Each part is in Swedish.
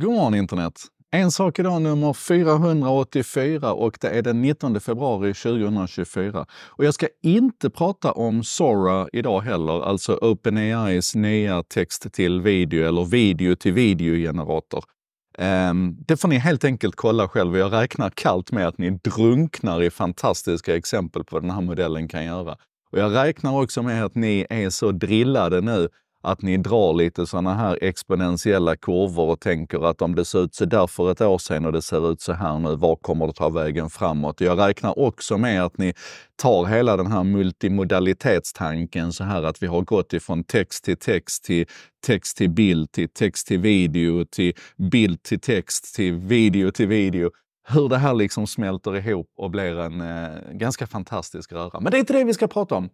God morgon internet! En sak idag nummer 484 och det är den 19 februari 2024. Och jag ska inte prata om Sora idag heller, alltså OpenAIs nya text till video eller video till videogenerator. Um, det får ni helt enkelt kolla själv. Jag räknar kallt med att ni drunknar i fantastiska exempel på vad den här modellen kan göra. Och jag räknar också med att ni är så drillade nu att ni drar lite sådana här exponentiella kurvor och tänker att om det ser ut så där för ett år sedan och det ser ut så här nu, var kommer det ta vägen framåt? Jag räknar också med att ni tar hela den här multimodalitetstanken så här att vi har gått ifrån text till text till text till bild till text till video till bild till text till video till video hur det här liksom smälter ihop och blir en eh, ganska fantastisk röra. Men det är inte det vi ska prata om.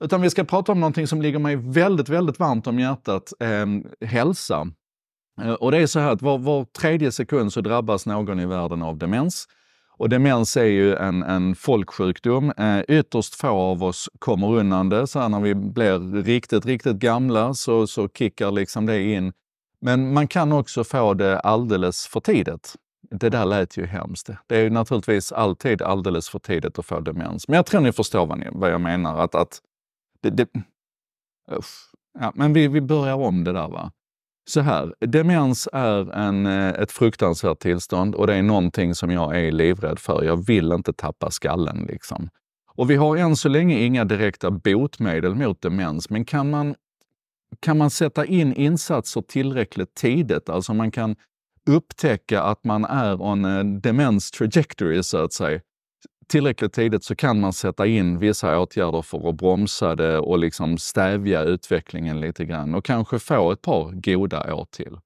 Utan vi ska prata om någonting som ligger mig väldigt, väldigt varmt om hjärtat, ehm, eh, hälsa. Och det är så här att var, var, tredje sekund så drabbas någon i världen av demens. Och demens är ju en, en folksjukdom. Eh, ytterst få av oss kommer undan det. Så när vi blir riktigt, riktigt gamla så, så kickar liksom det in. Men man kan också få det alldeles för tidigt. Det där lät ju hemskt. Det är ju naturligtvis alltid alldeles för tidigt att få demens. Men jag tror ni förstår vad, ni, vad jag menar. Att, att det, det, usch. Ja, men vi, vi börjar om det där. va. Så här, demens är en, eh, ett fruktansvärt tillstånd och det är någonting som jag är livrädd för. Jag vill inte tappa skallen. liksom. Och vi har än så länge inga direkta botemedel mot demens, men kan man, kan man sätta in insatser tillräckligt tidigt, alltså man kan upptäcka att man är on a demens trajectory så att säga, tillräckligt tidigt så kan man sätta in vissa åtgärder för att bromsa det och liksom stävja utvecklingen lite grann och kanske få ett par goda år till.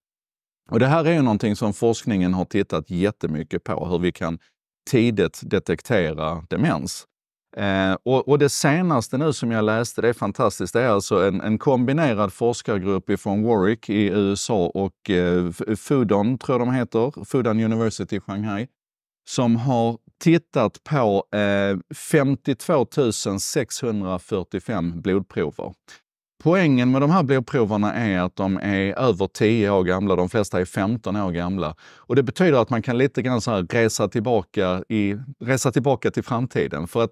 Och det här är ju någonting som forskningen har tittat jättemycket på, hur vi kan tidigt detektera demens. Eh, och, och, det senaste nu som jag läste, det är fantastiskt, det är alltså en, en kombinerad forskargrupp ifrån Warwick i USA och eh, Fudan, tror jag de heter, Fudan University i Shanghai, som har tittat på eh, 52 645 blodprover. Poängen med de här blodproverna är att de är över 10 år gamla, de flesta är 15 år gamla. Och det betyder att man kan lite grann så resa, tillbaka i, resa tillbaka till framtiden. För att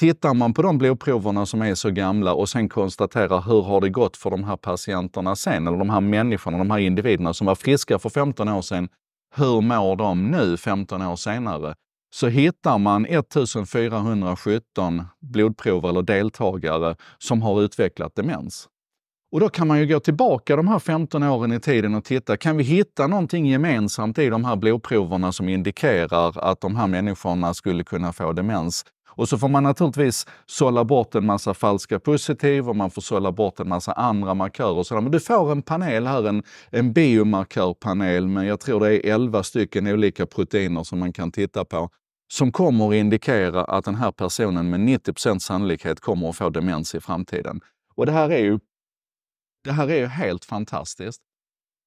Tittar man på de blodproverna som är så gamla och sen konstaterar hur har det gått för de här patienterna sen, eller de här människorna, de här individerna som var friska för 15 år sedan, hur mår de nu 15 år senare? så hittar man 1417 blodprover eller deltagare som har utvecklat demens. Och då kan man ju gå tillbaka de här 15 åren i tiden och titta, kan vi hitta någonting gemensamt i de här blodproverna som indikerar att de här människorna skulle kunna få demens? Och så får man naturligtvis sålla bort en massa falska positiv och man får sålla bort en massa andra markörer. Och sådär. Men du får en panel här, en, en biomarkörpanel men jag tror det är 11 stycken olika proteiner som man kan titta på som kommer att indikera att den här personen med 90 sannolikhet kommer att få demens i framtiden. Och det här är ju, det här är ju helt fantastiskt.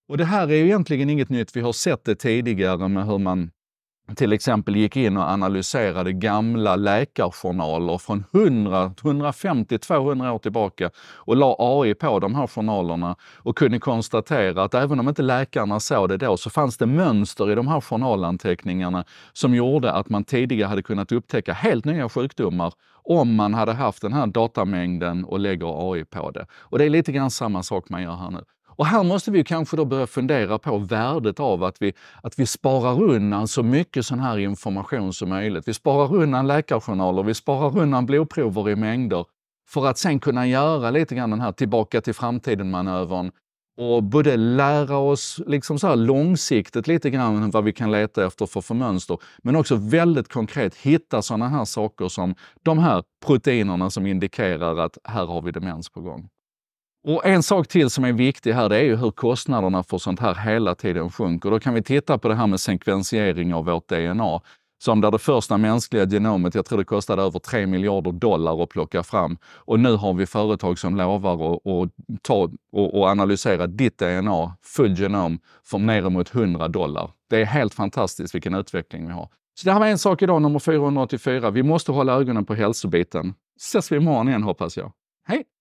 Och det här är ju egentligen inget nytt. Vi har sett det tidigare med hur man till exempel gick in och analyserade gamla läkarjournaler från 100, 150, 200 år tillbaka och la AI på de här journalerna och kunde konstatera att även om inte läkarna såg det då så fanns det mönster i de här journalanteckningarna som gjorde att man tidigare hade kunnat upptäcka helt nya sjukdomar om man hade haft den här datamängden och lägger AI på det. Och det är lite grann samma sak man gör här nu. Och här måste vi kanske då börja fundera på värdet av att vi, att vi sparar undan så mycket sån här information som möjligt. Vi sparar undan läkarjournaler, vi sparar undan blodprover i mängder för att sen kunna göra lite grann den här tillbaka till framtiden-manövern och både lära oss liksom så här långsiktigt lite grann vad vi kan leta efter för, för mönster, men också väldigt konkret hitta sådana här saker som de här proteinerna som indikerar att här har vi demens på gång. Och en sak till som är viktig här, det är ju hur kostnaderna för sånt här hela tiden sjunker. Då kan vi titta på det här med sekvensiering av vårt DNA. Som där det första mänskliga genomet, jag tror det kostade över 3 miljarder dollar att plocka fram. Och nu har vi företag som lovar att, att ta, och, och analysera ditt DNA, full genom, för ner neremot 100 dollar. Det är helt fantastiskt vilken utveckling vi har. Så det här var en sak idag, nummer 484. Vi måste hålla ögonen på hälsobiten. Ses vi imorgon igen hoppas jag. Hej!